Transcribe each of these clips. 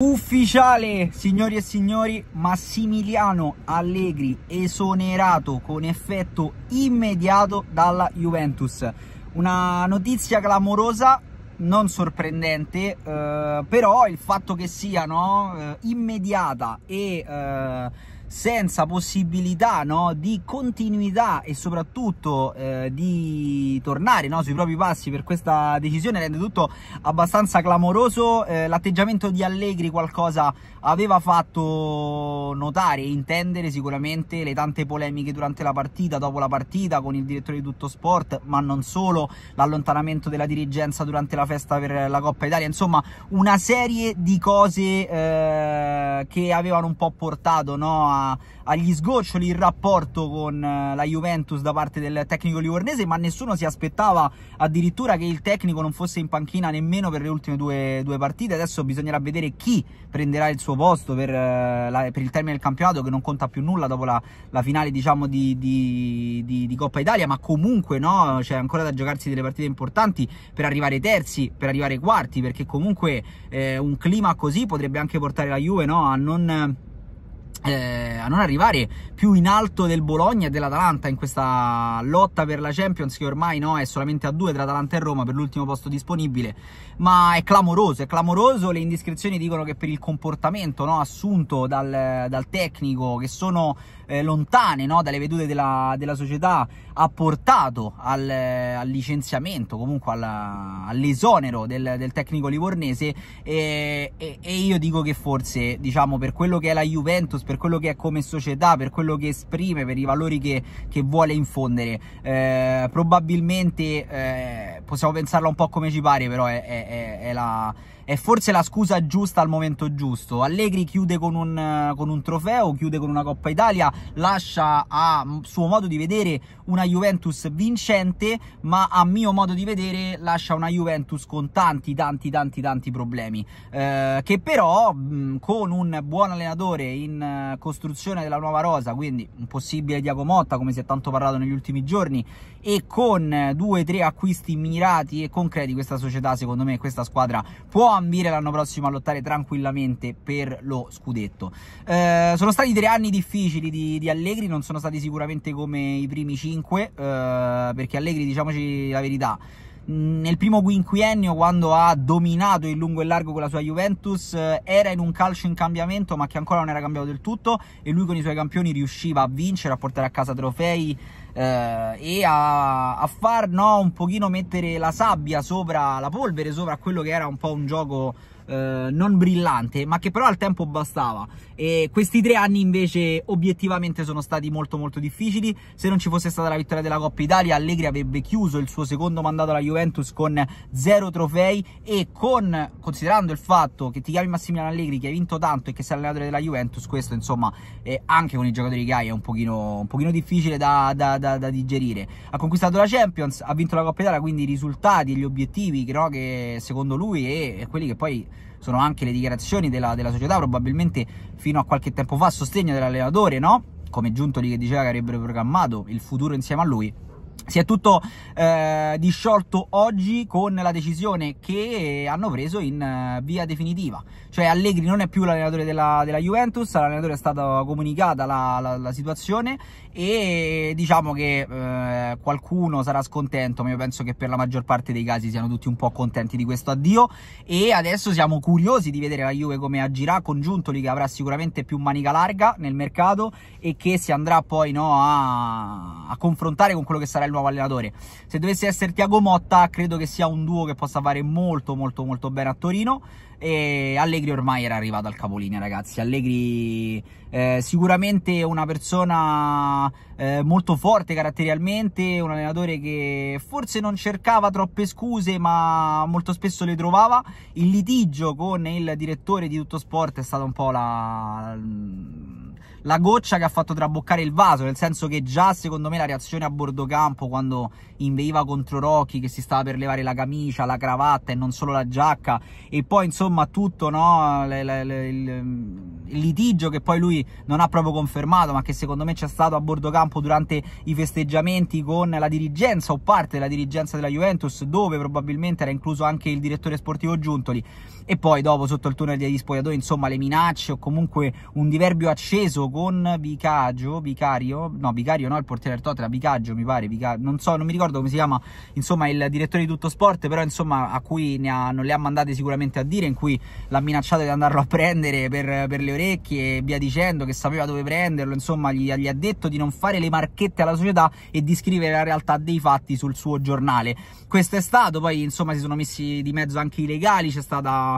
Ufficiale, signori e signori, Massimiliano Allegri esonerato con effetto immediato dalla Juventus. Una notizia clamorosa, non sorprendente, eh, però il fatto che sia no, eh, immediata e... Eh, senza possibilità no, di continuità e soprattutto eh, di tornare no, sui propri passi per questa decisione rende tutto abbastanza clamoroso. Eh, l'atteggiamento di Allegri qualcosa aveva fatto notare e intendere sicuramente le tante polemiche durante la partita, dopo la partita con il direttore di tutto sport, ma non solo, l'allontanamento della dirigenza durante la festa per la Coppa Italia, insomma una serie di cose eh, che avevano un po' portato no, a agli sgoccioli il rapporto con eh, la Juventus da parte del tecnico livornese, ma nessuno si aspettava addirittura che il tecnico non fosse in panchina nemmeno per le ultime due, due partite. Adesso bisognerà vedere chi prenderà il suo posto per, eh, la, per, il termine del campionato, che non conta più nulla dopo la, la finale diciamo, di, di, di, di, Coppa Italia, ma comunque no, c'è ancora da giocarsi delle partite importanti per arrivare terzi, per arrivare quarti, perché comunque eh, un clima così potrebbe anche portare la Juve no, a non eh, a non arrivare più in alto del Bologna e dell'Atalanta in questa lotta per la Champions che ormai no, è solamente a due tra Atalanta e Roma per l'ultimo posto disponibile ma è clamoroso, è clamoroso le indiscrezioni dicono che per il comportamento no, assunto dal, dal, tecnico che sono eh, lontane no, dalle vedute della, della, società ha portato al, eh, al licenziamento comunque alla, all'esonero del, del, tecnico livornese e, e, e, io dico che forse diciamo per quello che è la Juventus per quello che è come società, per quello che esprime, per i valori che, che vuole infondere. Eh, probabilmente eh, possiamo pensarla un po' come ci pare, però è, è, è, è la è forse la scusa giusta al momento giusto. Allegri chiude con un, con un trofeo, chiude con una Coppa Italia, lascia a suo modo di vedere una Juventus vincente, ma a mio modo di vedere lascia una Juventus con tanti, tanti, tanti, tanti problemi. Eh, che però mh, con un buon allenatore in eh, costruzione della nuova rosa, quindi un possibile Diaco Motta, come si è tanto parlato negli ultimi giorni, e con eh, due tre acquisti mirati e concreti, questa società, secondo me, questa squadra può ambire l'anno prossimo a lottare tranquillamente per lo scudetto. Eh, sono stati tre anni difficili di, di, Allegri, non sono stati sicuramente come i primi cinque, eh, perché Allegri, diciamoci la verità, nel primo quinquennio, quando ha dominato in lungo e largo con la sua Juventus, eh, era in un calcio in cambiamento, ma che ancora non era cambiato del tutto. E lui con i suoi campioni riusciva a vincere, a portare a casa trofei eh, e a, a far no, un pochino mettere la sabbia sopra la polvere, sopra quello che era un po' un gioco eh, non brillante ma che però al tempo bastava e questi tre anni invece obiettivamente sono stati molto molto difficili se non ci fosse stata la vittoria della Coppa Italia Allegri avrebbe chiuso il suo secondo mandato alla Juventus con zero trofei e con considerando il fatto che ti chiami Massimiliano Allegri che hai vinto tanto e che sei allenatore della Juventus questo insomma eh, anche con i giocatori che hai è un pochino, un pochino difficile da, da, da, da, digerire ha conquistato la Champions ha vinto la Coppa Italia quindi i risultati e gli obiettivi no, che secondo lui e, e quelli che poi sono anche le dichiarazioni della, della società, probabilmente fino a qualche tempo fa, a sostegno dell'allenatore, no? Come Giuntoli che diceva che avrebbero programmato il futuro insieme a lui si è tutto eh, disciolto oggi con la decisione che hanno preso in eh, via definitiva. Cioè Allegri non è più l'allenatore della, della Juventus, all'allenatore è stata comunicata la, la, la situazione e diciamo che eh, qualcuno sarà scontento, ma io penso che per la maggior parte dei casi siano tutti un po' contenti di questo addio e adesso siamo curiosi di vedere la Juve come agirà con Giuntoli che avrà sicuramente più manica larga nel mercato e che si andrà poi no, a, a confrontare con quello che sarà il nuovo nuovo allenatore. Se dovesse essere Tiago Motta, credo che sia un duo che possa fare molto molto molto bene a Torino. E Allegri ormai era arrivato al capolinea, ragazzi. Allegri eh, sicuramente una persona eh, molto forte caratterialmente, un allenatore che forse non cercava troppe scuse, ma molto spesso le trovava. Il litigio con il direttore di tutto sport è stata un po' la la goccia che ha fatto traboccare il vaso, nel senso che già secondo me la reazione a bordo campo quando inveiva contro Rocky che si stava per levare la camicia, la cravatta e non solo la giacca e poi insomma tutto no, le, le, le, il litigio che poi lui non ha proprio confermato ma che secondo me c'è stato a bordo campo durante i festeggiamenti con la dirigenza o parte della dirigenza della Juventus dove probabilmente era incluso anche il direttore sportivo Giuntoli e poi dopo sotto il tunnel degli spogliatoi insomma le minacce o comunque un diverbio acceso con Vicaggio, Vicario, no Vicario no il portiere del Tottenham, Vicaggio mi pare, Vicario, non so, non mi ricordo come si chiama insomma il direttore di tutto sport però insomma a cui ne ha, non le ha mandate sicuramente a dire in cui l'ha minacciato di andarlo a prendere per, per, le orecchie e via dicendo che sapeva dove prenderlo insomma gli, gli ha detto di non fare le marchette alla società e di scrivere la realtà dei fatti sul suo giornale questo è stato poi insomma si sono messi di mezzo anche i legali c'è stata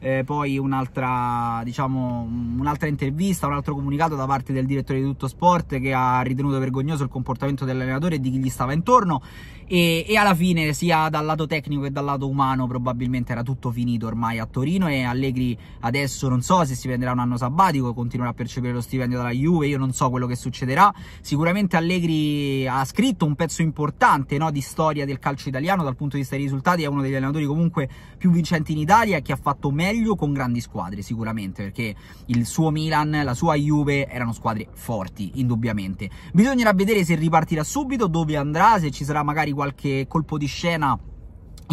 eh, poi un'altra, diciamo, un'altra intervista, un altro comunicato da parte del direttore di Tutto Sport che ha ritenuto vergognoso il comportamento dell'allenatore e di chi gli stava intorno e, e alla fine sia dal lato tecnico che dal lato umano probabilmente era tutto finito ormai a Torino e Allegri adesso non so se si prenderà un anno sabbatico, continuerà a percepire lo stipendio dalla Juve, io non so quello che succederà, sicuramente Allegri ha scritto un pezzo importante no, di storia del calcio italiano dal punto di vista dei risultati, è uno degli allenatori comunque più vincenti in Italia che ha fatto meglio meglio con grandi squadre sicuramente perché il suo Milan, la sua Juve erano squadre forti indubbiamente. Bisognerà vedere se ripartirà subito, dove andrà, se ci sarà magari qualche colpo di scena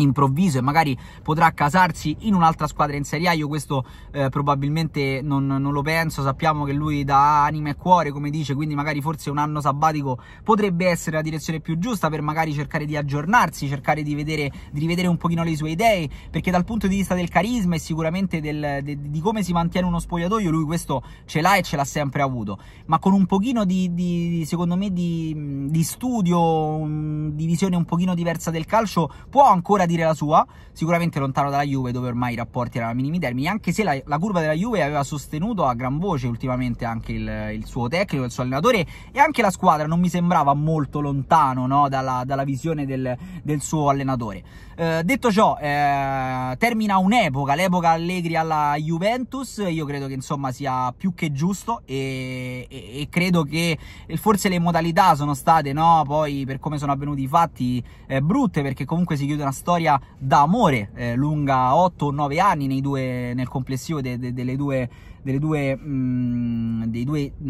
improvviso e magari potrà casarsi in un'altra squadra in Serie A io questo eh, probabilmente non, non, lo penso sappiamo che lui dà anima e cuore come dice quindi magari forse un anno sabbatico potrebbe essere la direzione più giusta per magari cercare di aggiornarsi cercare di, vedere, di rivedere un pochino le sue idee perché dal punto di vista del carisma e sicuramente del, de, di come si mantiene uno spogliatoio lui questo ce l'ha e ce l'ha sempre avuto ma con un pochino di, di secondo me di, di studio di visione un pochino diversa del calcio può ancora a dire la sua, sicuramente lontano dalla Juve dove ormai i rapporti erano a minimi termini, anche se la, la, curva della Juve aveva sostenuto a gran voce ultimamente anche il, il, suo tecnico, il suo allenatore e anche la squadra non mi sembrava molto lontano no, dalla, dalla, visione del, del suo allenatore. Eh, detto ciò, eh, termina un'epoca, l'epoca Allegri alla Juventus, io credo che insomma sia più che giusto e, e, e credo che eh, forse le modalità sono state no, poi per come sono avvenuti i fatti eh, brutte perché comunque si chiude una storia storia d'amore eh, lunga 8 o 9 anni nei due, nel complessivo de, de, delle due, delle due, mh, mm, dei due mh,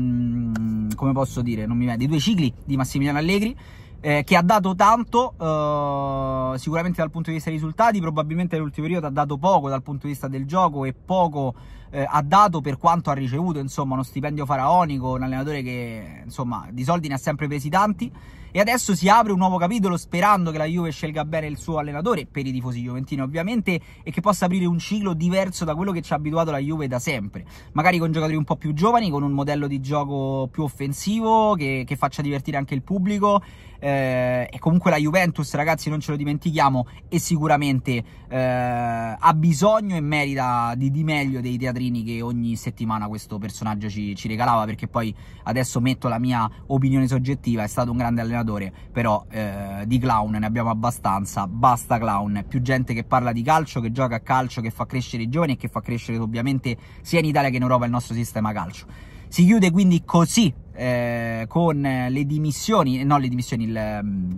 mm, come posso dire, non mi viene, dei due cicli di Massimiliano Allegri eh, che ha dato tanto eh, sicuramente dal punto di vista dei risultati, probabilmente nell'ultimo periodo ha dato poco dal punto di vista del gioco e poco eh, ha dato per quanto ha ricevuto, insomma, uno stipendio faraonico, un allenatore che, insomma, di soldi ne ha sempre presi tanti e adesso si apre un nuovo capitolo sperando che la Juve scelga bene il suo allenatore per i tifosi gioventini ovviamente e che possa aprire un ciclo diverso da quello che ci ha abituato la Juve da sempre magari con giocatori un po' più giovani con un modello di gioco più offensivo che, che faccia divertire anche il pubblico eh, e comunque la Juventus ragazzi non ce lo dimentichiamo e sicuramente eh, ha bisogno e merita di, di meglio dei, teatri quadrini che ogni settimana questo personaggio ci, ci, regalava perché poi adesso metto la mia opinione soggettiva è stato un grande allenatore però eh, di clown ne abbiamo abbastanza basta clown più gente che parla di calcio che gioca a calcio che fa crescere i giovani e che fa crescere ovviamente sia in Italia che in Europa il nostro sistema calcio si chiude quindi così eh, con le dimissioni non le dimissioni il mm,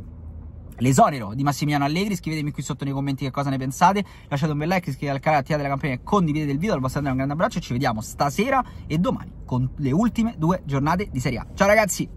l'esonero di Massimiliano Allegri scrivetemi qui sotto nei commenti che cosa ne pensate lasciate un bel like iscrivetevi al canale attivate la campanella e condividete il video Al vostro Andrea un grande abbraccio ci vediamo stasera e domani con le ultime due giornate di Serie A ciao ragazzi